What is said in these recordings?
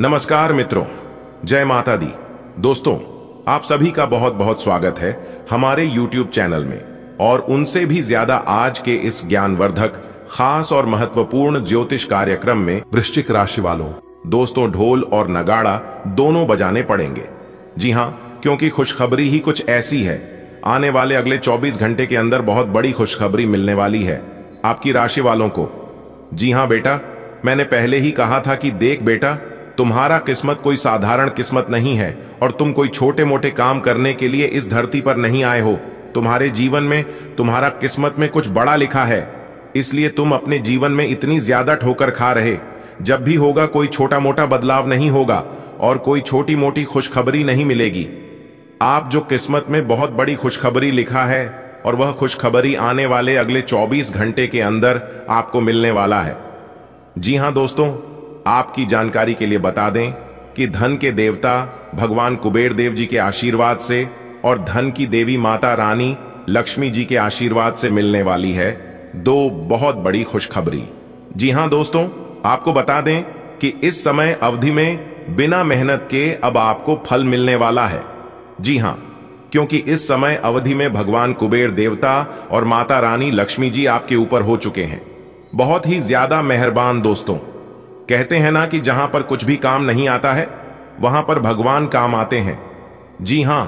नमस्कार मित्रों जय माता दी दोस्तों आप सभी का बहुत बहुत स्वागत है हमारे YouTube चैनल में और उनसे भी ज्यादा आज के इस ज्ञानवर्धक खास और महत्वपूर्ण ज्योतिष कार्यक्रम में वृश्चिक राशि वालों दोस्तों ढोल और नगाड़ा दोनों बजाने पड़ेंगे जी हाँ क्योंकि खुशखबरी ही कुछ ऐसी है आने वाले अगले 24 घंटे के अंदर बहुत बड़ी खुशखबरी मिलने वाली है आपकी राशि वालों को जी हाँ बेटा मैंने पहले ही कहा था कि देख बेटा तुम्हारा किस्मत कोई साधारण किस्मत नहीं है और तुम कोई छोटे मोटे काम करने के लिए इस धरती पर नहीं आए हो तुम्हारे जीवन में तुम्हारा किस्मत में कुछ बड़ा लिखा है इसलिए तुम अपने जीवन में इतनी ज्यादा ठोकर खा रहे जब भी होगा कोई छोटा मोटा बदलाव नहीं होगा और कोई छोटी मोटी खुशखबरी नहीं मिलेगी आप जो किस्मत में बहुत बड़ी खुशखबरी लिखा है और वह खुशखबरी आने वाले अगले 24 घंटे के अंदर आपको मिलने वाला है जी हाँ दोस्तों आपकी जानकारी के लिए बता दें कि धन के देवता भगवान कुबेर देव जी के आशीर्वाद से और धन की देवी माता रानी लक्ष्मी जी के आशीर्वाद से मिलने वाली है दो बहुत बड़ी खुशखबरी जी हां दोस्तों आपको बता दें कि इस समय अवधि में बिना मेहनत के अब आपको फल मिलने वाला है जी हां क्योंकि इस समय अवधि में भगवान कुबेर देवता और माता रानी लक्ष्मी जी आपके ऊपर हो चुके हैं बहुत ही ज्यादा मेहरबान दोस्तों कहते हैं ना कि जहां पर कुछ भी काम नहीं आता है वहां पर भगवान काम आते हैं जी हां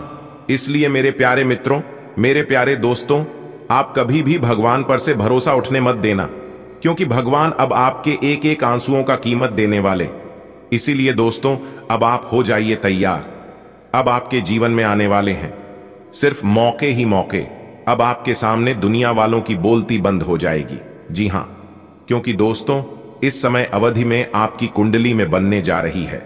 इसलिए मेरे प्यारे मित्रों मेरे प्यारे दोस्तों आप कभी भी भगवान पर से भरोसा उठने मत देना क्योंकि भगवान अब आपके एक एक आंसुओं का कीमत देने वाले इसीलिए दोस्तों अब आप हो जाइए तैयार अब आपके जीवन में आने वाले हैं सिर्फ मौके ही मौके अब आपके सामने दुनिया वालों की बोलती बंद हो जाएगी जी हां क्योंकि दोस्तों इस समय अवधि में आपकी कुंडली में बनने जा रही है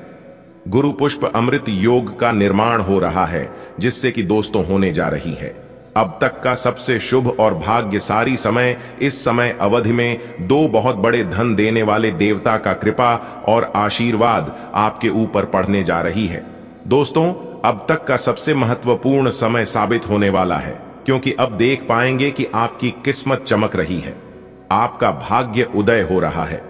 गुरु पुष्प अमृत योग का निर्माण हो रहा है जिससे कि दोस्तों होने जा रही है अब तक का सबसे शुभ और सारी समय इस समय अवधि में दो बहुत बड़े धन देने वाले देवता का कृपा और आशीर्वाद आपके ऊपर पढ़ने जा रही है दोस्तों अब तक का सबसे महत्वपूर्ण समय साबित होने वाला है क्योंकि अब देख पाएंगे कि आपकी किस्मत चमक रही है आपका भाग्य उदय हो रहा है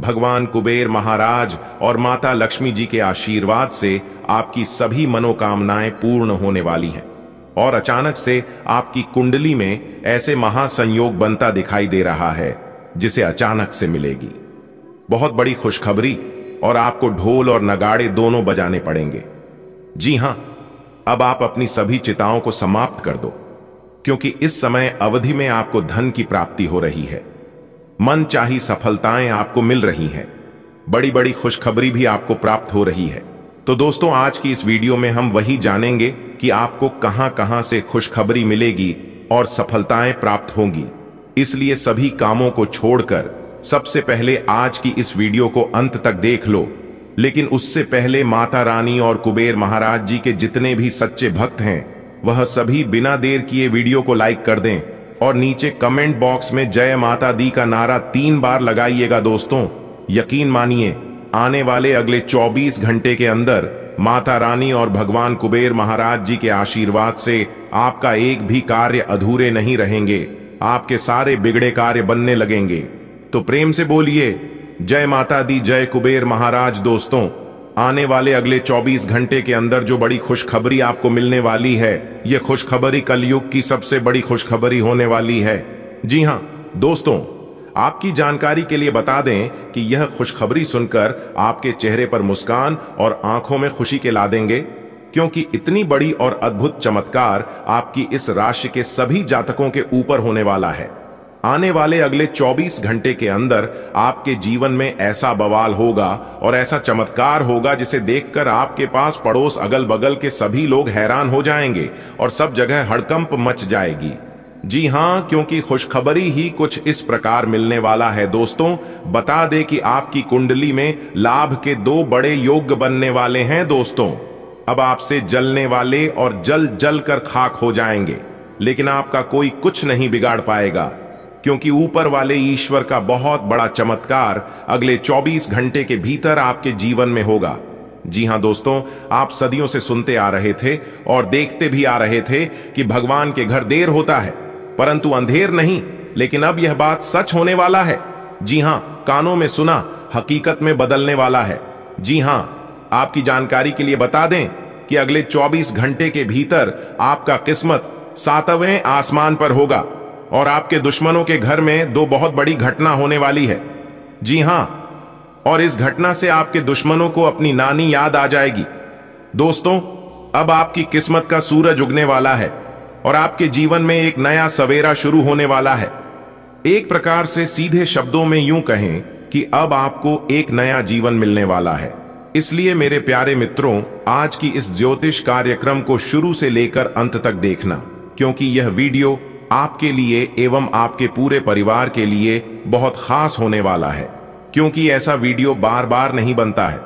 भगवान कुबेर महाराज और माता लक्ष्मी जी के आशीर्वाद से आपकी सभी मनोकामनाएं पूर्ण होने वाली हैं और अचानक से आपकी कुंडली में ऐसे महासंयोग बनता दिखाई दे रहा है जिसे अचानक से मिलेगी बहुत बड़ी खुशखबरी और आपको ढोल और नगाड़े दोनों बजाने पड़ेंगे जी हां अब आप अपनी सभी चिताओं को समाप्त कर दो क्योंकि इस समय अवधि में आपको धन की प्राप्ति हो रही है मन चाही सफलताएं आपको मिल रही हैं बड़ी बड़ी खुशखबरी भी आपको प्राप्त हो रही है तो दोस्तों आज की इस वीडियो में हम वही जानेंगे कि आपको कहां कहां से खुशखबरी मिलेगी और सफलताएं प्राप्त होंगी इसलिए सभी कामों को छोड़कर सबसे पहले आज की इस वीडियो को अंत तक देख लो लेकिन उससे पहले माता रानी और कुबेर महाराज जी के जितने भी सच्चे भक्त हैं वह सभी बिना देर किए वीडियो को लाइक कर दें और नीचे कमेंट बॉक्स में जय माता दी का नारा तीन बार लगाइएगा दोस्तों यकीन मानिए आने वाले अगले 24 घंटे के अंदर माता रानी और भगवान कुबेर महाराज जी के आशीर्वाद से आपका एक भी कार्य अधूरे नहीं रहेंगे आपके सारे बिगड़े कार्य बनने लगेंगे तो प्रेम से बोलिए जय माता दी जय कुबेर महाराज दोस्तों आने वाले अगले 24 घंटे के अंदर जो बड़ी खुशखबरी आपको मिलने वाली है ये खुशखबरी कलयुग की सबसे बड़ी खुशखबरी होने वाली है जी हाँ दोस्तों आपकी जानकारी के लिए बता दें कि यह खुशखबरी सुनकर आपके चेहरे पर मुस्कान और आंखों में खुशी के ला देंगे क्योंकि इतनी बड़ी और अद्भुत चमत्कार आपकी इस राशि के सभी जातकों के ऊपर होने वाला है आने वाले अगले 24 घंटे के अंदर आपके जीवन में ऐसा बवाल होगा और ऐसा चमत्कार होगा जिसे देखकर आपके पास पड़ोस अगल बगल के सभी लोग हैरान हो जाएंगे और सब जगह हड़कंप मच जाएगी जी हाँ क्योंकि खुशखबरी ही कुछ इस प्रकार मिलने वाला है दोस्तों बता दे कि आपकी कुंडली में लाभ के दो बड़े योग्य बनने वाले हैं दोस्तों अब आपसे जलने वाले और जल जल कर खाक हो जाएंगे लेकिन आपका कोई कुछ नहीं बिगाड़ पाएगा क्योंकि ऊपर वाले ईश्वर का बहुत बड़ा चमत्कार अगले 24 घंटे के भीतर आपके जीवन में होगा जी हां दोस्तों आप सदियों से सुनते आ रहे थे और देखते भी आ रहे थे कि भगवान के घर देर होता है परंतु अंधेर नहीं लेकिन अब यह बात सच होने वाला है जी हां कानों में सुना हकीकत में बदलने वाला है जी हां आपकी जानकारी के लिए बता दें कि अगले 24 घंटे के भीतर आपका किस्मत सातवें आसमान पर होगा और आपके दुश्मनों के घर में दो बहुत बड़ी घटना होने वाली है जी हां और इस घटना से आपके दुश्मनों को अपनी नानी याद आ जाएगी दोस्तों अब आपकी किस्मत का सूरज उगने वाला है और आपके जीवन में एक नया सवेरा शुरू होने वाला है एक प्रकार से सीधे शब्दों में यूं कहें कि अब आपको एक नया जीवन मिलने वाला है इसलिए मेरे प्यारे मित्रों आज की इस ज्योतिष कार्यक्रम को शुरू से लेकर अंत तक देखना क्योंकि यह वीडियो आपके लिए एवं आपके पूरे परिवार के लिए बहुत खास होने वाला है क्योंकि ऐसा वीडियो बार बार नहीं बनता है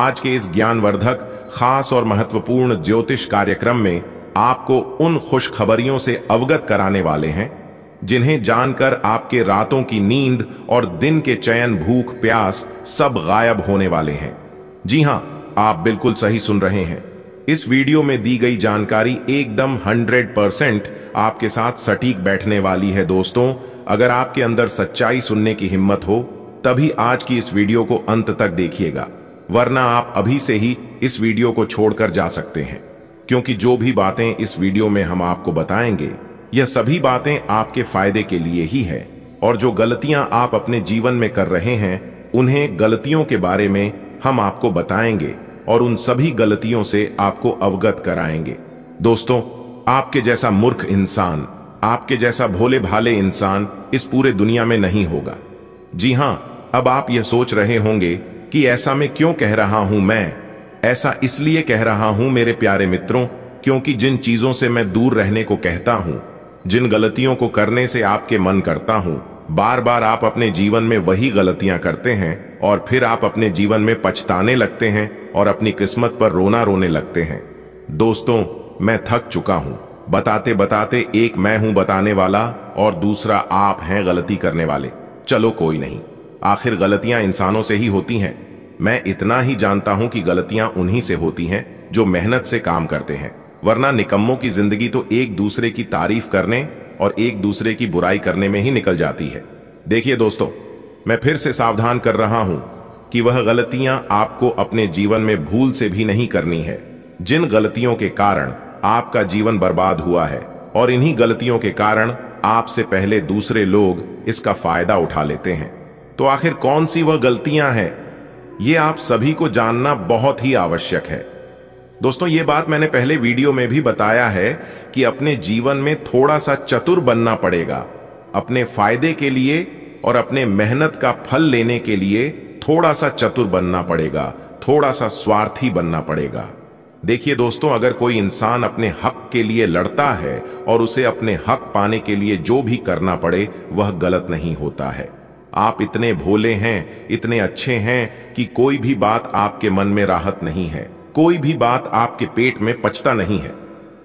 आज के इस ज्ञानवर्धक खास और महत्वपूर्ण ज्योतिष कार्यक्रम में आपको उन खुशखबरियों से अवगत कराने वाले हैं जिन्हें जानकर आपके रातों की नींद और दिन के चयन भूख प्यास सब गायब होने वाले हैं जी हां आप बिल्कुल सही सुन रहे हैं इस वीडियो में दी गई जानकारी एकदम 100 परसेंट आपके साथ सटीक बैठने वाली है दोस्तों अगर आपके अंदर सच्चाई सुनने की हिम्मत हो तभी आज की इस वीडियो को अंत तक देखिएगा वरना आप अभी से ही इस वीडियो को छोड़कर जा सकते हैं क्योंकि जो भी बातें इस वीडियो में हम आपको बताएंगे यह सभी बातें आपके फायदे के लिए ही है और जो गलतियां आप अपने जीवन में कर रहे हैं उन्हें गलतियों के बारे में हम आपको बताएंगे और उन सभी गलतियों से आपको अवगत कराएंगे दोस्तों आपके जैसा मूर्ख इंसान आपके जैसा भोले भाले इंसान इस पूरे दुनिया में नहीं होगा जी हां अब आप यह सोच रहे होंगे कि ऐसा मैं क्यों कह रहा हूं मैं ऐसा इसलिए कह रहा हूं मेरे प्यारे मित्रों क्योंकि जिन चीजों से मैं दूर रहने को कहता हूं जिन गलतियों को करने से आपके मन करता हूं बार बार आप अपने जीवन में वही गलतियां करते हैं और फिर आप अपने जीवन में पछताने लगते हैं और अपनी किस्मत पर रोना रोने लगते हैं दोस्तों मैं थक चुका हूं बताते बताते एक मैं हूं बताने वाला और दूसरा आप हैं गलती करने वाले चलो कोई नहीं आखिर गलतियां इंसानों से ही होती हैं मैं इतना ही जानता हूं कि गलतियां उन्हीं से होती हैं जो मेहनत से काम करते हैं वरना निकम्मों की जिंदगी तो एक दूसरे की तारीफ करने और एक दूसरे की बुराई करने में ही निकल जाती है देखिए दोस्तों मैं फिर से सावधान कर रहा हूं कि वह गलतियां आपको अपने जीवन में भूल से भी नहीं करनी है जिन गलतियों के कारण आपका जीवन बर्बाद हुआ है और इन्हीं गलतियों के कारण आपसे पहले दूसरे लोग इसका फायदा उठा लेते हैं तो आखिर कौन सी वह गलतियां हैं ये आप सभी को जानना बहुत ही आवश्यक है दोस्तों ये बात मैंने पहले वीडियो में भी बताया है कि अपने जीवन में थोड़ा सा चतुर बनना पड़ेगा अपने फायदे के लिए और अपने मेहनत का फल लेने के लिए थोड़ा सा चतुर बनना पड़ेगा थोड़ा सा स्वार्थी बनना पड़ेगा देखिए दोस्तों अगर कोई इंसान अपने हक के लिए लड़ता है और उसे अपने हक पाने के लिए जो भी करना पड़े वह गलत नहीं होता है आप इतने भोले हैं इतने अच्छे हैं कि कोई भी बात आपके मन में राहत नहीं है कोई भी बात आपके पेट में पचता नहीं है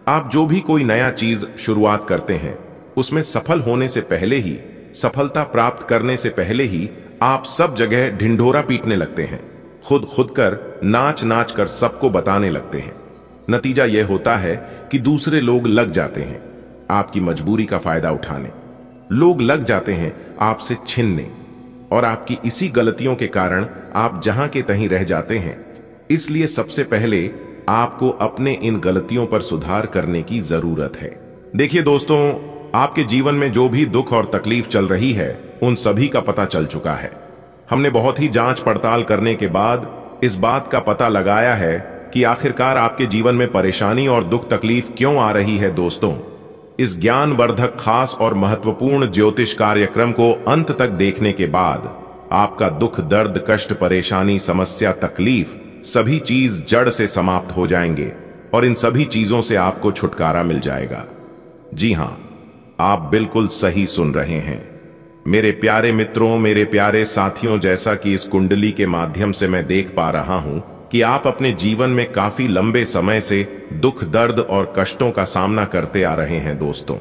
आप जो भी कोई नया चीज शुरुआत करते हैं उसमें सफल होने से पहले ही सफलता प्राप्त करने से पहले ही आप सब जगह ढिंढोरा पीटने लगते हैं खुद खुद कर नाच नाच कर सबको बताने लगते हैं नतीजा यह होता है कि दूसरे लोग लग जाते हैं आपकी मजबूरी का फायदा उठाने लोग लग जाते हैं आपसे छीनने और आपकी इसी गलतियों के कारण आप जहां के तहीं रह जाते हैं इसलिए सबसे पहले आपको अपने इन गलतियों पर सुधार करने की जरूरत है देखिए दोस्तों आपके जीवन में जो भी दुख और तकलीफ चल रही है उन सभी का पता चल चुका है हमने बहुत ही जांच पड़ताल करने के बाद इस बात का पता लगाया है कि आखिरकार आपके जीवन में परेशानी और दुख तकलीफ क्यों आ रही है दोस्तों इस ज्ञानवर्धक खास और महत्वपूर्ण ज्योतिष कार्यक्रम को अंत तक देखने के बाद आपका दुख दर्द कष्ट परेशानी समस्या तकलीफ सभी चीज जड़ से समाप्त हो जाएंगे और इन सभी चीजों से आपको छुटकारा मिल जाएगा जी हां आप बिल्कुल सही सुन रहे हैं मेरे प्यारे मित्रों मेरे प्यारे साथियों जैसा कि इस कुंडली के माध्यम से मैं देख पा रहा हूं कि आप अपने जीवन में काफी लंबे समय से दुख दर्द और कष्टों का सामना करते आ रहे हैं दोस्तों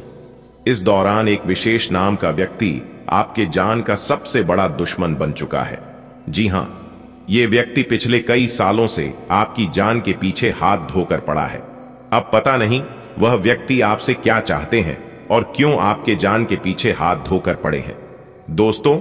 इस दौरान एक विशेष नाम का व्यक्ति आपके जान का सबसे बड़ा दुश्मन बन चुका है जी हां ये व्यक्ति पिछले कई सालों से आपकी जान के पीछे हाथ धोकर पड़ा है अब पता नहीं वह व्यक्ति आपसे क्या चाहते हैं और क्यों आपके जान के पीछे हाथ धोकर पड़े हैं दोस्तों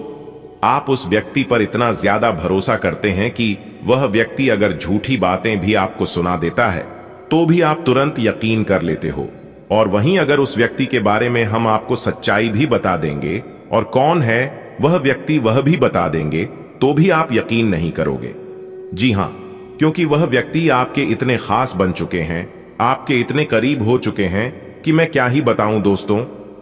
आप उस व्यक्ति पर इतना ज्यादा भरोसा करते हैं कि वह व्यक्ति अगर झूठी बातें भी आपको सुना देता है तो भी आप तुरंत यकीन कर लेते हो और वहीं अगर उस व्यक्ति के बारे में हम आपको सच्चाई भी बता देंगे और कौन है वह व्यक्ति वह भी बता देंगे तो भी आप यकीन नहीं करोगे जी हाँ क्योंकि वह व्यक्ति आपके इतने खास बन चुके हैं आपके इतने करीब हो चुके हैं कि मैं क्या ही बताऊं दोस्तों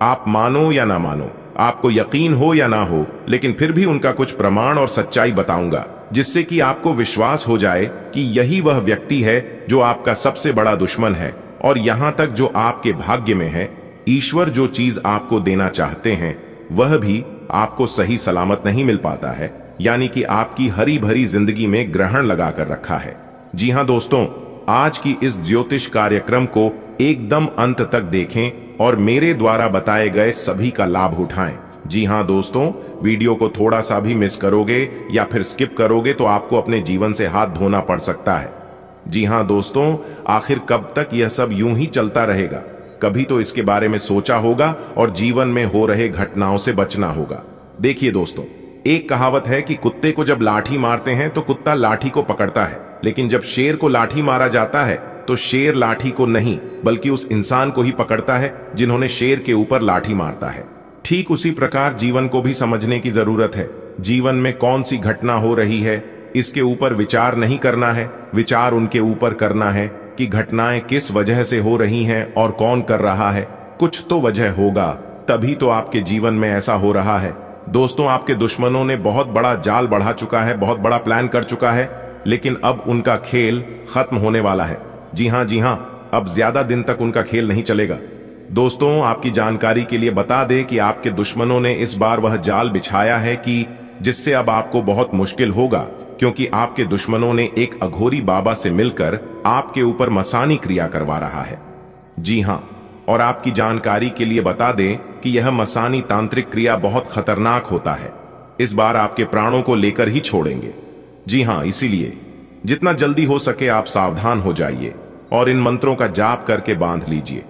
आप मानो या ना मानो आपको यकीन हो या ना हो लेकिन फिर भी उनका कुछ प्रमाण और सच्चाई बताऊंगा जिससे कि आपको विश्वास हो जाए कि यही वह व्यक्ति है जो आपका सबसे बड़ा दुश्मन है और यहां तक जो आपके भाग्य में है ईश्वर जो चीज आपको देना चाहते हैं वह भी आपको सही सलामत नहीं मिल पाता है यानी कि आपकी हरी भरी जिंदगी में ग्रहण लगाकर रखा है जी हाँ दोस्तों आज की इस ज्योतिष कार्यक्रम को एकदम अंत तक देखें और मेरे द्वारा बताए गए सभी का लाभ उठाएं जी हाँ दोस्तों वीडियो को थोड़ा सा भी मिस करोगे या फिर स्किप करोगे तो आपको अपने जीवन से हाथ धोना पड़ सकता है जी हाँ दोस्तों आखिर कब तक यह सब यूं ही चलता रहेगा कभी तो इसके बारे में सोचा होगा और जीवन में हो रहे घटनाओं से बचना होगा देखिए दोस्तों एक कहावत है कि कुत्ते को जब लाठी मारते हैं तो कुत्ता लाठी को पकड़ता है लेकिन जब शेर को लाठी मारा जाता है तो शेर लाठी को नहीं बल्कि उस इंसान को ही पकड़ता है जिन्होंने शेर के ऊपर लाठी मारता है ठीक उसी प्रकार जीवन को भी समझने की जरूरत है जीवन में कौन सी घटना हो रही है इसके ऊपर विचार नहीं करना है विचार उनके ऊपर करना है कि घटनाएं किस वजह से हो रही हैं और कौन कर रहा है कुछ तो वजह होगा तभी तो आपके जीवन में ऐसा हो रहा है दोस्तों आपके दुश्मनों ने बहुत बड़ा जाल बढ़ा चुका है बहुत बड़ा प्लान कर चुका है लेकिन अब उनका खेल खत्म होने वाला है जी हाँ जी हाँ अब ज्यादा दिन तक उनका खेल नहीं चलेगा दोस्तों आपकी जानकारी के लिए बता दें कि आपके दुश्मनों ने इस बार वह जाल बिछाया है कि जिससे अब आपको बहुत मुश्किल होगा क्योंकि आपके दुश्मनों ने एक अघोरी बाबा से मिलकर आपके ऊपर मसानी क्रिया करवा रहा है जी हाँ और आपकी जानकारी के लिए बता दें कि यह मसानी तांत्रिक क्रिया बहुत खतरनाक होता है इस बार आपके प्राणों को लेकर ही छोड़ेंगे जी हां इसीलिए जितना जल्दी हो सके आप सावधान हो जाइए और इन मंत्रों का जाप करके बांध लीजिए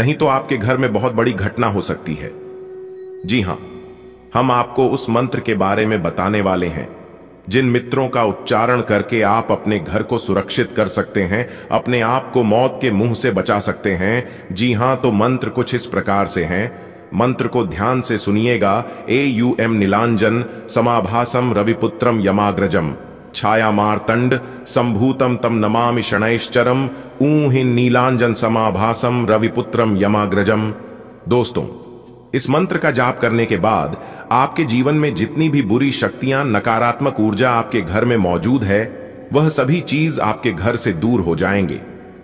नहीं तो आपके घर में बहुत बड़ी घटना हो सकती है जी हाँ हम आपको उस मंत्र के बारे में बताने वाले हैं जिन मित्रों का उच्चारण करके आप अपने घर को सुरक्षित कर सकते हैं अपने आप को मौत के मुंह से बचा सकते हैं जी हां तो मंत्र कुछ इस प्रकार से हैं मंत्र को ध्यान से सुनिएगा ए यू एम नीलांजन समाभासम रविपुत्रम यमाग्रजम छाया मारतंड संभूतम तम नमामि शनैश्चरम ऊ ही नीलांजन समाभासम रविपुत्रम यमाग्रजम दोस्तों इस मंत्र का जाप करने के बाद आपके जीवन में जितनी भी बुरी शक्तियां नकारात्मक ऊर्जा आपके घर में मौजूद है वह सभी चीज आपके घर से दूर हो जाएंगे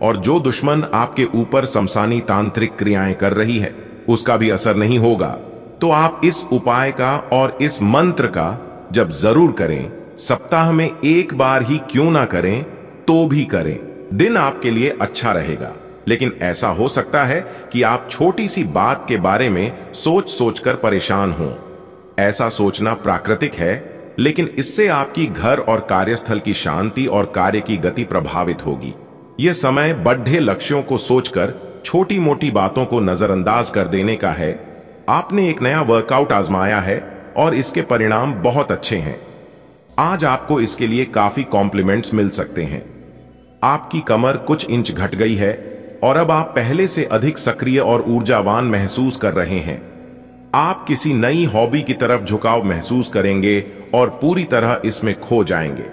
और जो दुश्मन आपके ऊपर समसानी तांत्रिक क्रियाएं कर रही है उसका भी असर नहीं होगा तो आप इस उपाय का और इस मंत्र का जब जरूर करें सप्ताह में एक बार ही क्यों ना करें तो भी करें दिन आपके लिए अच्छा रहेगा लेकिन ऐसा हो सकता है कि आप छोटी सी बात के बारे में सोच सोच कर परेशान हों ऐसा सोचना प्राकृतिक है लेकिन इससे आपकी घर और कार्यस्थल की शांति और कार्य की गति प्रभावित होगी यह समय बड्ढे लक्ष्यों को सोचकर छोटी मोटी बातों को नजरअंदाज कर देने का है आपने एक नया वर्कआउट आजमाया है और इसके परिणाम बहुत अच्छे हैं आज आपको इसके लिए काफी कॉम्प्लीमेंट्स मिल सकते हैं आपकी कमर कुछ इंच घट गई है और अब आप पहले से अधिक सक्रिय और ऊर्जावान महसूस कर रहे हैं आप किसी नई हॉबी की तरफ झुकाव महसूस करेंगे और पूरी तरह इसमें खो जाएंगे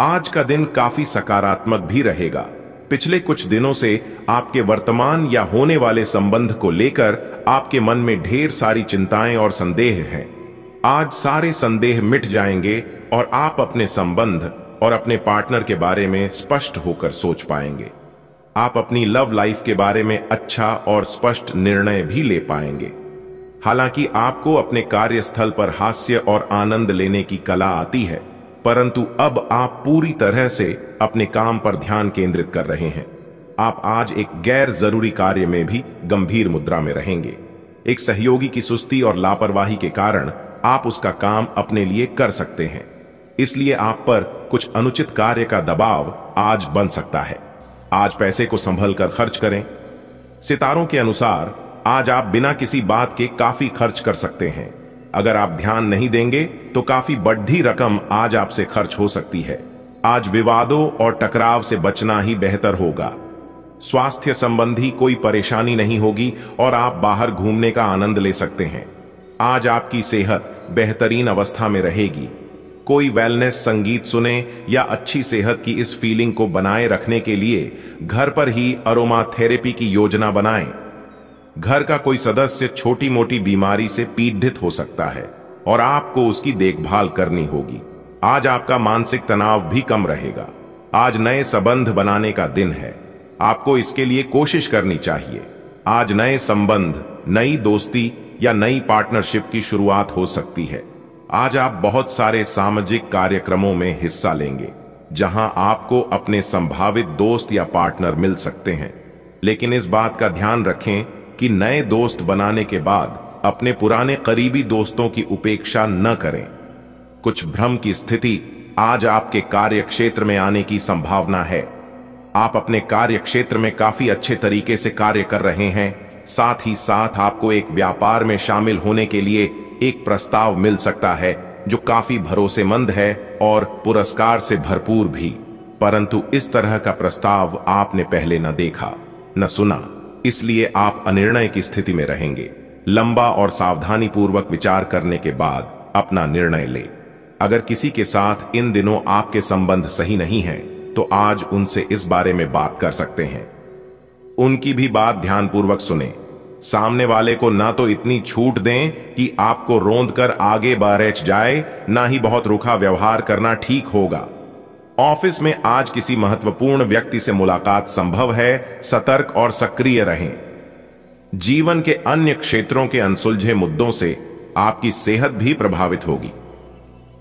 आज का दिन काफी सकारात्मक भी रहेगा पिछले कुछ दिनों से आपके वर्तमान या होने वाले संबंध को लेकर आपके मन में ढेर सारी चिंताएं और संदेह हैं आज सारे संदेह मिट जाएंगे और आप अपने संबंध और अपने पार्टनर के बारे में स्पष्ट होकर सोच पाएंगे आप अपनी लव लाइफ के बारे में अच्छा और स्पष्ट निर्णय भी ले पाएंगे हालांकि आपको अपने कार्यस्थल पर हास्य और आनंद लेने की कला आती है परंतु अब आप पूरी तरह से अपने काम पर ध्यान केंद्रित कर रहे हैं आप आज एक गैर जरूरी कार्य में भी गंभीर मुद्रा में रहेंगे एक सहयोगी की सुस्ती और लापरवाही के कारण आप उसका काम अपने लिए कर सकते हैं इसलिए आप पर कुछ अनुचित कार्य का दबाव आज बन सकता है आज पैसे को संभल कर खर्च करें सितारों के अनुसार आज आप बिना किसी बात के काफी खर्च कर सकते हैं अगर आप ध्यान नहीं देंगे तो काफी बढ़ी रकम आज आपसे खर्च हो सकती है आज विवादों और टकराव से बचना ही बेहतर होगा स्वास्थ्य संबंधी कोई परेशानी नहीं होगी और आप बाहर घूमने का आनंद ले सकते हैं आज आपकी सेहत बेहतरीन अवस्था में रहेगी कोई वेलनेस संगीत सुने या अच्छी सेहत की इस फीलिंग को बनाए रखने के लिए घर पर ही अरोमा थेरेपी की योजना बनाएं। घर का कोई सदस्य छोटी मोटी बीमारी से पीड़ित हो सकता है और आपको उसकी देखभाल करनी होगी आज आपका मानसिक तनाव भी कम रहेगा आज नए संबंध बनाने का दिन है आपको इसके लिए कोशिश करनी चाहिए आज नए संबंध नई दोस्ती या नई पार्टनरशिप की शुरुआत हो सकती है आज आप बहुत सारे सामाजिक कार्यक्रमों में हिस्सा लेंगे जहां आपको अपने संभावित दोस्त या पार्टनर मिल सकते हैं लेकिन इस बात का ध्यान रखें कि नए दोस्त बनाने के बाद अपने पुराने करीबी दोस्तों की उपेक्षा न करें कुछ भ्रम की स्थिति आज आपके कार्य क्षेत्र में आने की संभावना है आप अपने कार्य क्षेत्र में काफी अच्छे तरीके से कार्य कर रहे हैं साथ ही साथ आपको एक व्यापार में शामिल होने के लिए एक प्रस्ताव मिल सकता है जो काफी भरोसेमंद है और पुरस्कार से भरपूर भी परंतु इस तरह का प्रस्ताव आपने पहले न देखा न सुना इसलिए आप अनिर्णय की स्थिति में रहेंगे लंबा और सावधानी पूर्वक विचार करने के बाद अपना निर्णय ले अगर किसी के साथ इन दिनों आपके संबंध सही नहीं है तो आज उनसे इस बारे में बात कर सकते हैं उनकी भी बात ध्यानपूर्वक सुने सामने वाले को ना तो इतनी छूट दें कि आपको रोंद कर आगे बारेच जाए ना ही बहुत रुखा व्यवहार करना ठीक होगा ऑफिस में आज किसी महत्वपूर्ण व्यक्ति से मुलाकात संभव है सतर्क और सक्रिय रहें जीवन के अन्य क्षेत्रों के अनसुलझे मुद्दों से आपकी सेहत भी प्रभावित होगी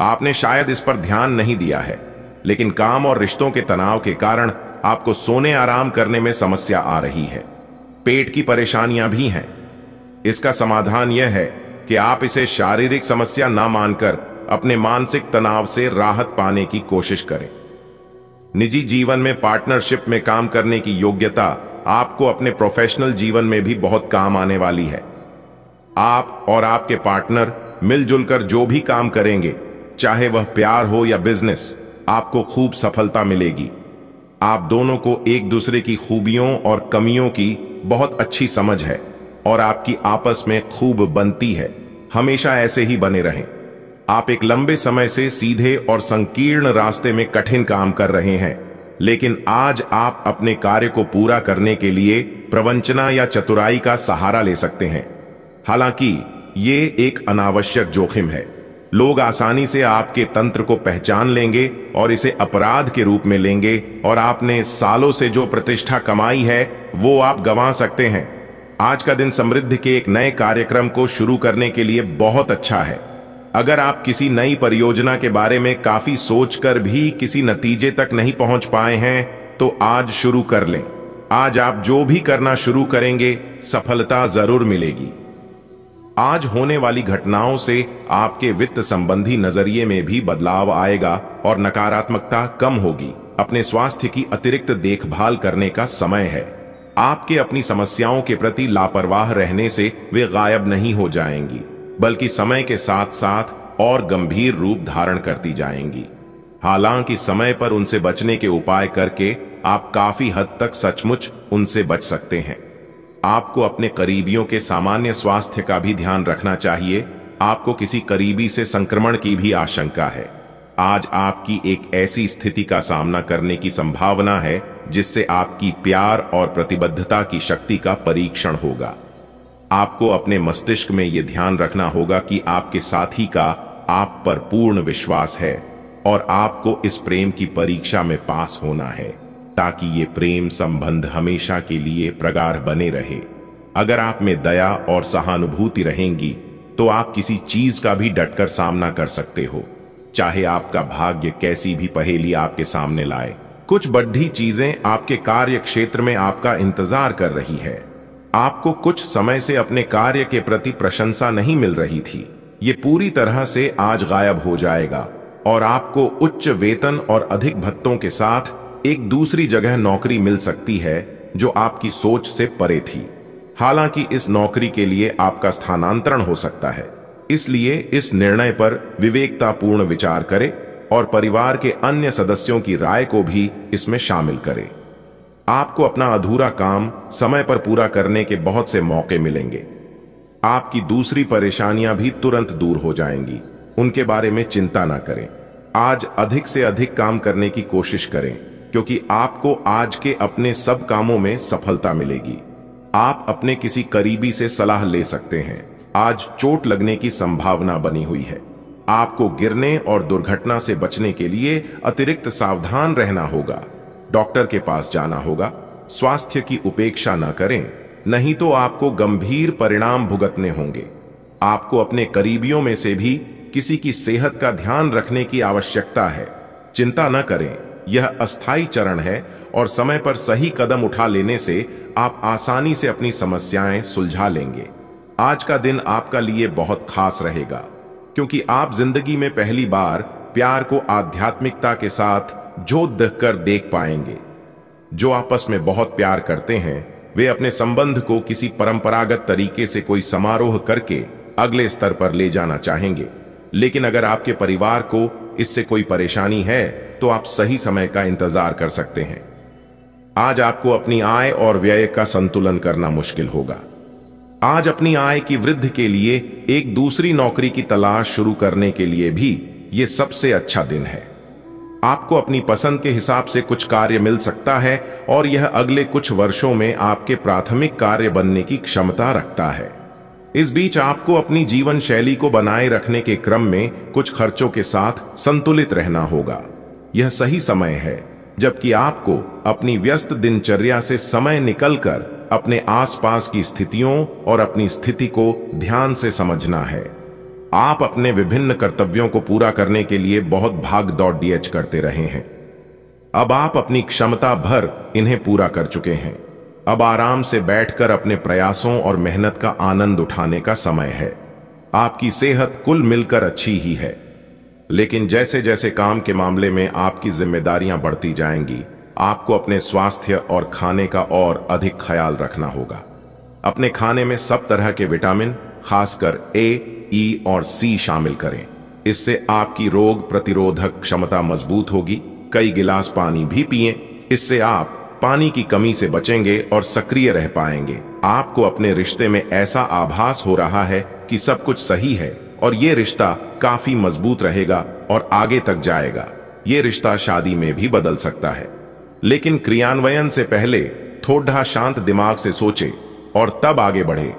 आपने शायद इस पर ध्यान नहीं दिया है लेकिन काम और रिश्तों के तनाव के कारण आपको सोने आराम करने में समस्या आ रही है पेट की परेशानियां भी हैं इसका समाधान यह है कि आप इसे शारीरिक समस्या ना मानकर अपने मानसिक तनाव से राहत पाने की कोशिश करें निजी जीवन में पार्टनरशिप में काम करने की योग्यता आपको अपने प्रोफेशनल जीवन में भी बहुत काम आने वाली है आप और आपके पार्टनर मिलजुल कर जो भी काम करेंगे चाहे वह प्यार हो या बिजनेस आपको खूब सफलता मिलेगी आप दोनों को एक दूसरे की खूबियों और कमियों की बहुत अच्छी समझ है और आपकी आपस में खूब बनती है हमेशा ऐसे ही बने रहें आप एक लंबे समय से सीधे और संकीर्ण रास्ते में कठिन काम कर रहे हैं लेकिन आज आप अपने कार्य को पूरा करने के लिए प्रवंचना या चतुराई का सहारा ले सकते हैं हालांकि ये एक अनावश्यक जोखिम है लोग आसानी से आपके तंत्र को पहचान लेंगे और इसे अपराध के रूप में लेंगे और आपने सालों से जो प्रतिष्ठा कमाई है वो आप गंवा सकते हैं आज का दिन समृद्धि के एक नए कार्यक्रम को शुरू करने के लिए बहुत अच्छा है अगर आप किसी नई परियोजना के बारे में काफी सोचकर भी किसी नतीजे तक नहीं पहुंच पाए हैं तो आज शुरू कर लें आज आप जो भी करना शुरू करेंगे सफलता जरूर मिलेगी आज होने वाली घटनाओं से आपके वित्त संबंधी नजरिए में भी बदलाव आएगा और नकारात्मकता कम होगी अपने स्वास्थ्य की अतिरिक्त देखभाल करने का समय है आपके अपनी समस्याओं के प्रति लापरवाह रहने से वे गायब नहीं हो जाएंगी बल्कि समय के साथ साथ और गंभीर रूप धारण करती जाएंगी हालांकि समय पर उनसे बचने के उपाय करके आप काफी हद तक सचमुच उनसे बच सकते हैं आपको अपने करीबियों के सामान्य स्वास्थ्य का भी ध्यान रखना चाहिए आपको किसी करीबी से संक्रमण की भी आशंका है आज आपकी एक ऐसी स्थिति का सामना करने की संभावना है जिससे आपकी प्यार और प्रतिबद्धता की शक्ति का परीक्षण होगा आपको अपने मस्तिष्क में यह ध्यान रखना होगा कि आपके साथी का आप पर पूर्ण विश्वास है और आपको इस प्रेम की परीक्षा में पास होना है ताकि ये प्रेम संबंध हमेशा के लिए प्रगाढ़ बने रहे अगर आप में दया और सहानुभूति रहेंगी तो आप किसी चीज का भी डटकर सामना कर सकते हो चाहे आपका भाग्य कैसी भी पहेली आपके सामने लाए कुछ बड्ढी चीजें आपके कार्य क्षेत्र में आपका इंतजार कर रही है आपको कुछ समय से अपने कार्य के प्रति प्रशंसा नहीं मिल रही थी ये पूरी तरह से आज गायब हो जाएगा और आपको उच्च वेतन और अधिक भत्तों के साथ एक दूसरी जगह नौकरी मिल सकती है जो आपकी सोच से परे थी हालांकि इस नौकरी के लिए आपका स्थानांतरण हो सकता है इसलिए इस निर्णय पर विवेकतापूर्ण विचार करें और परिवार के अन्य सदस्यों की राय को भी इसमें शामिल करें आपको अपना अधूरा काम समय पर पूरा करने के बहुत से मौके मिलेंगे आपकी दूसरी परेशानियां भी तुरंत दूर हो जाएंगी उनके बारे में चिंता ना करें आज अधिक से अधिक काम करने की कोशिश करें क्योंकि आपको आज के अपने सब कामों में सफलता मिलेगी आप अपने किसी करीबी से सलाह ले सकते हैं आज चोट लगने की संभावना बनी हुई है आपको गिरने और दुर्घटना से बचने के लिए अतिरिक्त सावधान रहना होगा डॉक्टर के पास जाना होगा स्वास्थ्य की उपेक्षा न करें नहीं तो आपको गंभीर परिणाम भुगतने होंगे आपको अपने करीबियों में से भी किसी की सेहत का ध्यान रखने की आवश्यकता है चिंता न करें यह अस्थाई चरण है और समय पर सही कदम उठा लेने से आप आसानी से अपनी समस्याएं सुलझा लेंगे आज का दिन आपका लिए बहुत खास रहेगा क्योंकि आप जिंदगी में पहली बार प्यार को आध्यात्मिकता के साथ जोत कर देख पाएंगे जो आपस में बहुत प्यार करते हैं वे अपने संबंध को किसी परंपरागत तरीके से कोई समारोह करके अगले स्तर पर ले जाना चाहेंगे लेकिन अगर आपके परिवार को इससे कोई परेशानी है तो आप सही समय का इंतजार कर सकते हैं आज आपको अपनी आय और व्यय का संतुलन करना मुश्किल होगा आज अपनी आय की वृद्धि के लिए एक दूसरी नौकरी की तलाश शुरू करने के लिए भी ये सबसे अच्छा दिन है आपको अपनी पसंद के हिसाब से कुछ कार्य मिल सकता है और यह अगले कुछ वर्षों में आपके प्राथमिक कार्य बनने की क्षमता रखता है इस बीच आपको अपनी जीवन शैली को बनाए रखने के क्रम में कुछ खर्चों के साथ संतुलित रहना होगा यह सही समय है जबकि आपको अपनी व्यस्त दिनचर्या से समय निकलकर अपने आसपास की स्थितियों और अपनी स्थिति को ध्यान से समझना है आप अपने विभिन्न कर्तव्यों को पूरा करने के लिए बहुत भाग डॉट डीएच करते रहे हैं अब आप अपनी क्षमता भर इन्हें पूरा कर चुके हैं अब आराम से बैठकर अपने प्रयासों और मेहनत का आनंद उठाने का समय है आपकी सेहत कुल मिलकर अच्छी ही है लेकिन जैसे जैसे काम के मामले में आपकी जिम्मेदारियां बढ़ती जाएंगी आपको अपने स्वास्थ्य और खाने का और अधिक ख्याल रखना होगा अपने खाने में सब तरह के विटामिन खासकर ए ई और सी शामिल करें इससे आपकी रोग प्रतिरोधक क्षमता मजबूत होगी कई गिलास पानी भी पिए इससे आप पानी की कमी से बचेंगे और सक्रिय रह पाएंगे आपको अपने रिश्ते में ऐसा आभास हो रहा है कि सब कुछ सही है और ये रिश्ता काफी मजबूत रहेगा और आगे तक जाएगा ये रिश्ता शादी में भी बदल सकता है लेकिन क्रियान्वयन से पहले थोड़ा शांत दिमाग से सोचे और तब आगे बढ़े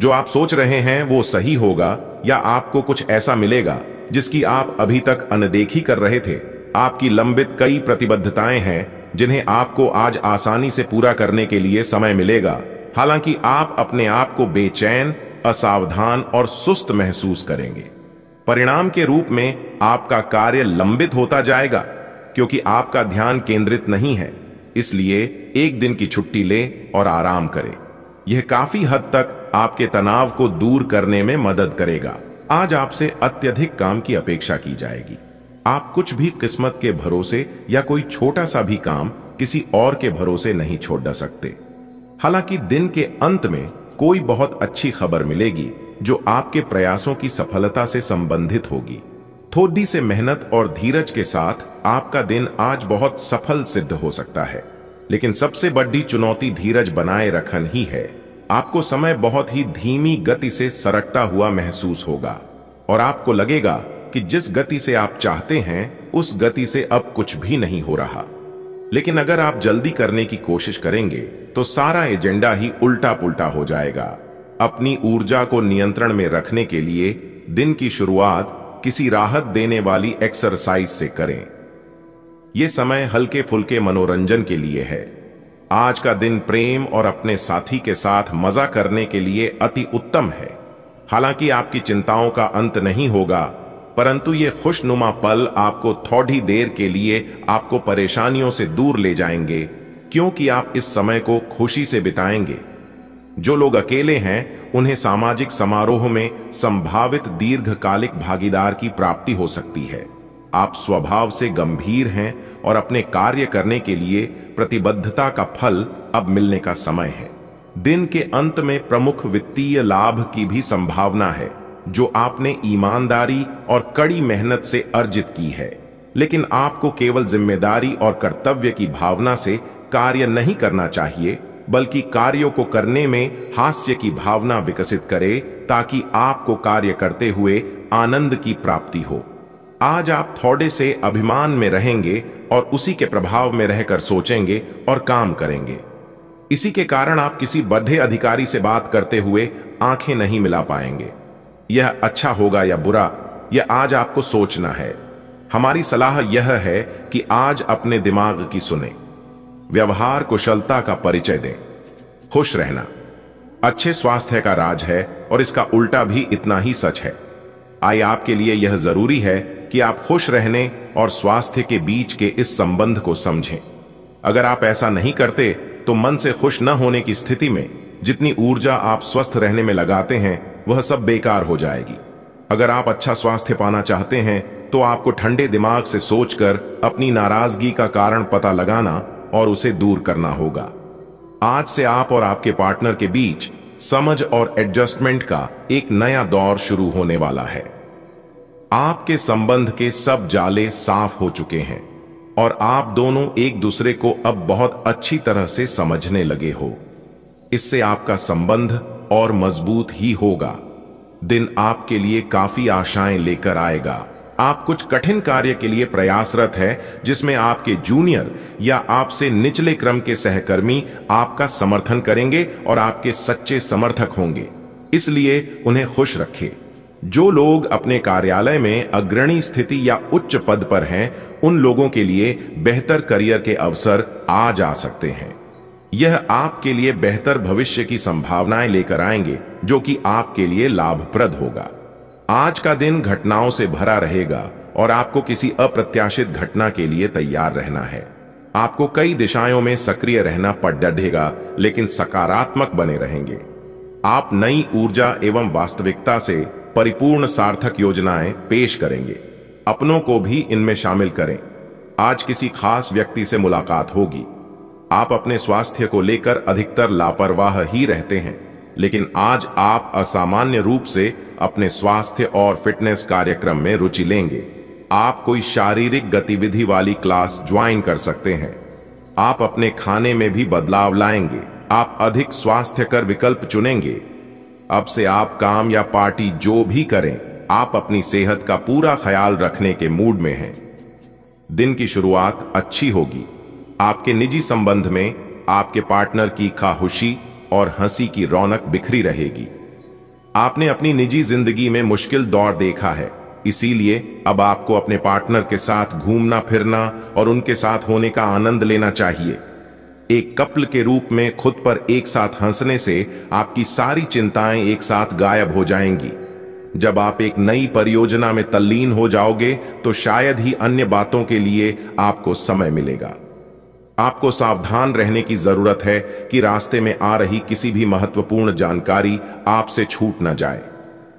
जो आप सोच रहे हैं वो सही होगा या आपको कुछ ऐसा मिलेगा जिसकी आप अभी तक अनदेखी कर रहे थे आपकी लंबित कई प्रतिबद्धताएं हैं जिन्हें आपको आज आसानी से पूरा करने के लिए समय मिलेगा हालांकि आप अपने आप को बेचैन असावधान और सुस्त महसूस करेंगे परिणाम के रूप में आपका कार्य लंबित होता जाएगा क्योंकि आपका ध्यान केंद्रित नहीं है इसलिए एक दिन की छुट्टी ले और आराम करें यह काफी हद तक आपके तनाव को दूर करने में मदद करेगा आज आपसे अत्यधिक काम की अपेक्षा की जाएगी आप कुछ भी किस्मत के भरोसे या कोई छोटा सा भी काम किसी और के भरोसे नहीं छोड़ सकते हालांकि दिन के अंत में कोई बहुत अच्छी खबर मिलेगी जो आपके प्रयासों की सफलता से संबंधित होगी थोड़ी से मेहनत और धीरज के साथ आपका दिन आज बहुत सफल सिद्ध हो सकता है लेकिन सबसे बड़ी चुनौती धीरज बनाए रखन ही है आपको समय बहुत ही धीमी गति से सरकता हुआ महसूस होगा और आपको लगेगा कि जिस गति से आप चाहते हैं उस गति से अब कुछ भी नहीं हो रहा लेकिन अगर आप जल्दी करने की कोशिश करेंगे तो सारा एजेंडा ही उल्टा पुल्टा हो जाएगा अपनी ऊर्जा को नियंत्रण में रखने के लिए दिन की शुरुआत किसी राहत देने वाली एक्सरसाइज से करें यह समय हल्के फुल्के मनोरंजन के लिए है आज का दिन प्रेम और अपने साथी के साथ मजा करने के लिए अति उत्तम है हालांकि आपकी चिंताओं का अंत नहीं होगा परंतु ये खुशनुमा पल आपको थोड़ी देर के लिए आपको परेशानियों से दूर ले जाएंगे क्योंकि आप इस समय को खुशी से बिताएंगे जो लोग अकेले हैं उन्हें सामाजिक समारोह में संभावित दीर्घकालिक भागीदार की प्राप्ति हो सकती है आप स्वभाव से गंभीर हैं और अपने कार्य करने के लिए प्रतिबद्धता का फल अब मिलने का समय है दिन के अंत में प्रमुख वित्तीय लाभ की भी संभावना है जो आपने ईमानदारी और कड़ी मेहनत से अर्जित की है लेकिन आपको केवल जिम्मेदारी और कर्तव्य की भावना से कार्य नहीं करना चाहिए बल्कि कार्यों को करने में हास्य की भावना विकसित करे ताकि आपको कार्य करते हुए आनंद की प्राप्ति हो आज आप थोड़े से अभिमान में रहेंगे और उसी के प्रभाव में रहकर सोचेंगे और काम करेंगे इसी के कारण आप किसी बड़े अधिकारी से बात करते हुए आंखें नहीं मिला पाएंगे यह अच्छा होगा या बुरा यह आज आपको सोचना है हमारी सलाह यह है कि आज अपने दिमाग की सुने व्यवहार कुशलता का परिचय दें खुश रहना अच्छे स्वास्थ्य का राज है और इसका उल्टा भी इतना ही सच है आई आपके लिए यह जरूरी है कि आप खुश रहने और स्वास्थ्य के बीच के इस संबंध को समझें अगर आप ऐसा नहीं करते तो मन से खुश न होने की स्थिति में जितनी ऊर्जा आप स्वस्थ रहने में लगाते हैं वह सब बेकार हो जाएगी अगर आप अच्छा स्वास्थ्य पाना चाहते हैं तो आपको ठंडे दिमाग से सोचकर अपनी नाराजगी का कारण पता लगाना और उसे दूर करना होगा आज से आप और आपके पार्टनर के बीच समझ और एडजस्टमेंट का एक नया दौर शुरू होने वाला है आपके संबंध के सब जाले साफ हो चुके हैं और आप दोनों एक दूसरे को अब बहुत अच्छी तरह से समझने लगे हो इससे आपका संबंध और मजबूत ही होगा दिन आपके लिए काफी आशाएं लेकर आएगा आप कुछ कठिन कार्य के लिए प्रयासरत है जिसमें आपके जूनियर या आपसे निचले क्रम के सहकर्मी आपका समर्थन करेंगे और आपके सच्चे समर्थक होंगे इसलिए उन्हें खुश रखें जो लोग अपने कार्यालय में अग्रणी स्थिति या उच्च पद पर हैं उन लोगों के लिए बेहतर करियर के अवसर आज आ सकते हैं यह आपके लिए बेहतर भविष्य की संभावनाएं लेकर आएंगे जो कि आपके लिए लाभप्रद होगा आज का दिन घटनाओं से भरा रहेगा और आपको किसी अप्रत्याशित घटना के लिए तैयार रहना है आपको कई दिशाओं में सक्रिय रहना पड़ेगा लेकिन सकारात्मक बने रहेंगे आप नई ऊर्जा एवं वास्तविकता से परिपूर्ण सार्थक योजनाएं पेश करेंगे अपनों को भी इनमें शामिल करें आज किसी खास व्यक्ति से मुलाकात होगी आप अपने स्वास्थ्य को लेकर अधिकतर लापरवाह ही रहते हैं लेकिन आज आप असामान्य रूप से अपने स्वास्थ्य और फिटनेस कार्यक्रम में रुचि लेंगे आप कोई शारीरिक गतिविधि वाली क्लास ज्वाइन कर सकते हैं आप अपने खाने में भी बदलाव लाएंगे आप अधिक स्वास्थ्य कर विकल्प चुनेंगे अब से आप काम या पार्टी जो भी करें आप अपनी सेहत का पूरा ख्याल रखने के मूड में हैं दिन की शुरुआत अच्छी होगी आपके निजी संबंध में आपके पार्टनर की खाहुशी और हंसी की रौनक बिखरी रहेगी आपने अपनी निजी जिंदगी में मुश्किल दौर देखा है इसीलिए अब आपको अपने पार्टनर के साथ घूमना फिरना और उनके साथ होने का आनंद लेना चाहिए एक कपल के रूप में खुद पर एक साथ हंसने से आपकी सारी चिंताएं एक साथ गायब हो जाएंगी जब आप एक नई परियोजना में तल्लीन हो जाओगे तो शायद ही अन्य बातों के लिए आपको समय मिलेगा आपको सावधान रहने की जरूरत है कि रास्ते में आ रही किसी भी महत्वपूर्ण जानकारी आपसे छूट न जाए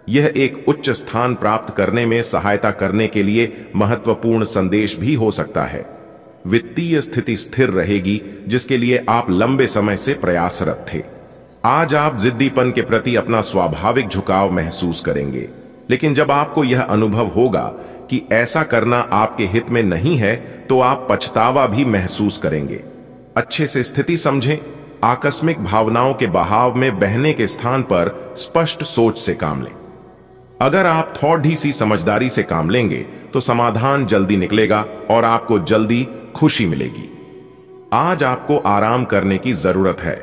यह एक उच्च स्थान प्राप्त करने में सहायता करने के लिए महत्वपूर्ण संदेश भी हो सकता है वित्तीय स्थिति स्थिर रहेगी जिसके लिए आप लंबे समय से प्रयासरत थे आज आप जिद्दीपन के प्रति अपना स्वाभाविक झुकाव महसूस करेंगे लेकिन जब आपको यह अनुभव होगा कि ऐसा करना आपके हित में नहीं है तो आप पछतावा भी महसूस करेंगे अच्छे से स्थिति समझें आकस्मिक भावनाओं के बहाव में बहने के स्थान पर स्पष्ट सोच से काम लें अगर आप थोड़ी सी समझदारी से काम लेंगे तो समाधान जल्दी निकलेगा और आपको जल्दी खुशी मिलेगी आज आपको आराम करने की जरूरत है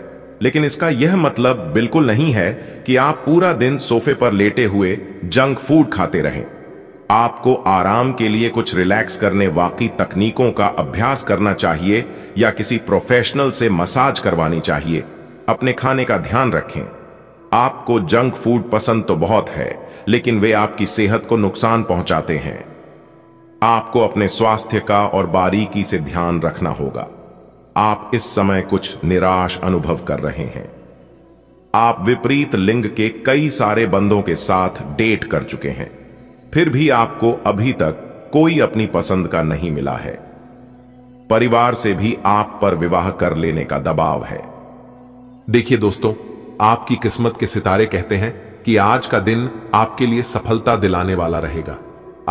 लेकिन इसका यह मतलब बिल्कुल नहीं है कि आप पूरा दिन सोफे पर लेटे हुए जंक फूड खाते रहें आपको आराम के लिए कुछ रिलैक्स करने वाकई तकनीकों का अभ्यास करना चाहिए या किसी प्रोफेशनल से मसाज करवानी चाहिए अपने खाने का ध्यान रखें आपको जंक फूड पसंद तो बहुत है लेकिन वे आपकी सेहत को नुकसान पहुंचाते हैं आपको अपने स्वास्थ्य का और बारीकी से ध्यान रखना होगा आप इस समय कुछ निराश अनुभव कर रहे हैं आप विपरीत लिंग के कई सारे बंदों के साथ डेट कर चुके हैं फिर भी आपको अभी तक कोई अपनी पसंद का नहीं मिला है परिवार से भी आप पर विवाह कर लेने का दबाव है देखिए दोस्तों आपकी किस्मत के सितारे कहते हैं कि आज का दिन आपके लिए सफलता दिलाने वाला रहेगा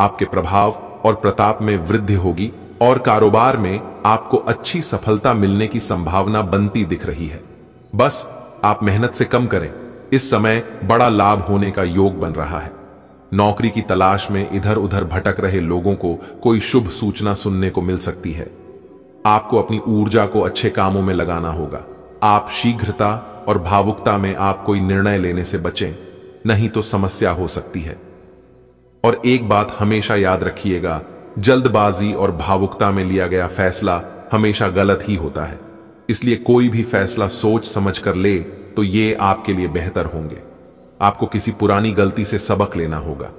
आपके प्रभाव और प्रताप में वृद्धि होगी और कारोबार में आपको अच्छी सफलता मिलने की संभावना बनती दिख रही है बस आप मेहनत से कम करें इस समय बड़ा लाभ होने का योग बन रहा है नौकरी की तलाश में इधर उधर भटक रहे लोगों को कोई शुभ सूचना सुनने को मिल सकती है आपको अपनी ऊर्जा को अच्छे कामों में लगाना होगा आप शीघ्रता और भावुकता में आप कोई निर्णय लेने से बचें नहीं तो समस्या हो सकती है और एक बात हमेशा याद रखिएगा जल्दबाजी और भावुकता में लिया गया फैसला हमेशा गलत ही होता है इसलिए कोई भी फैसला सोच समझ कर ले तो ये आपके लिए बेहतर होंगे आपको किसी पुरानी गलती से सबक लेना होगा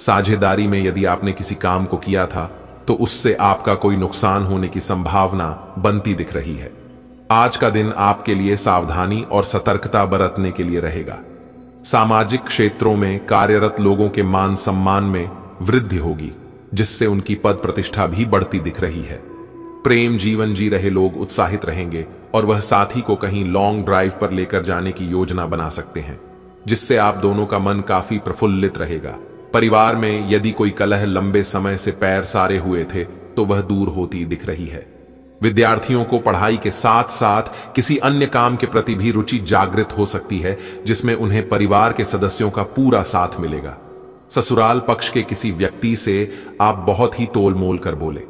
साझेदारी में यदि आपने किसी काम को किया था तो उससे आपका कोई नुकसान होने की संभावना बनती दिख रही है आज का दिन आपके लिए सावधानी और सतर्कता बरतने के लिए रहेगा सामाजिक क्षेत्रों में कार्यरत लोगों के मान सम्मान में वृद्धि होगी जिससे उनकी पद प्रतिष्ठा भी बढ़ती दिख रही है प्रेम जीवन जी रहे लोग उत्साहित रहेंगे और वह साथी को कहीं लॉन्ग ड्राइव पर लेकर जाने की योजना बना सकते हैं जिससे आप दोनों का मन काफी प्रफुल्लित रहेगा परिवार में यदि कोई कलह लंबे समय से पैर सारे हुए थे तो वह दूर होती दिख रही है विद्यार्थियों को पढ़ाई के साथ साथ किसी अन्य काम के प्रति भी रुचि जागृत हो सकती है जिसमें उन्हें परिवार के सदस्यों का पूरा साथ मिलेगा ससुराल पक्ष के किसी व्यक्ति से आप बहुत ही तोलमोल कर बोले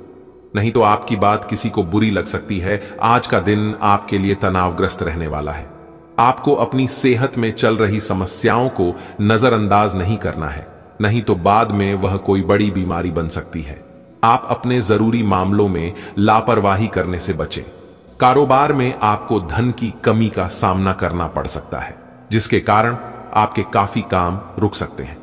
नहीं तो आपकी बात किसी को बुरी लग सकती है आज का दिन आपके लिए तनावग्रस्त रहने वाला है आपको अपनी सेहत में चल रही समस्याओं को नजरअंदाज नहीं करना है नहीं तो बाद में वह कोई बड़ी बीमारी बन सकती है आप अपने जरूरी मामलों में लापरवाही करने से बचें कारोबार में आपको धन की कमी का सामना करना पड़ सकता है जिसके कारण आपके काफी काम रुक सकते हैं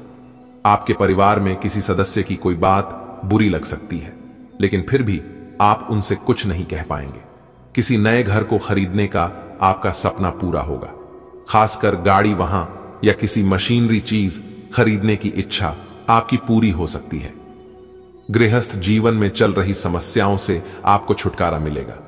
आपके परिवार में किसी सदस्य की कोई बात बुरी लग सकती है लेकिन फिर भी आप उनसे कुछ नहीं कह पाएंगे किसी नए घर को खरीदने का आपका सपना पूरा होगा खासकर गाड़ी वहां या किसी मशीनरी चीज खरीदने की इच्छा आपकी पूरी हो सकती है गृहस्थ जीवन में चल रही समस्याओं से आपको छुटकारा मिलेगा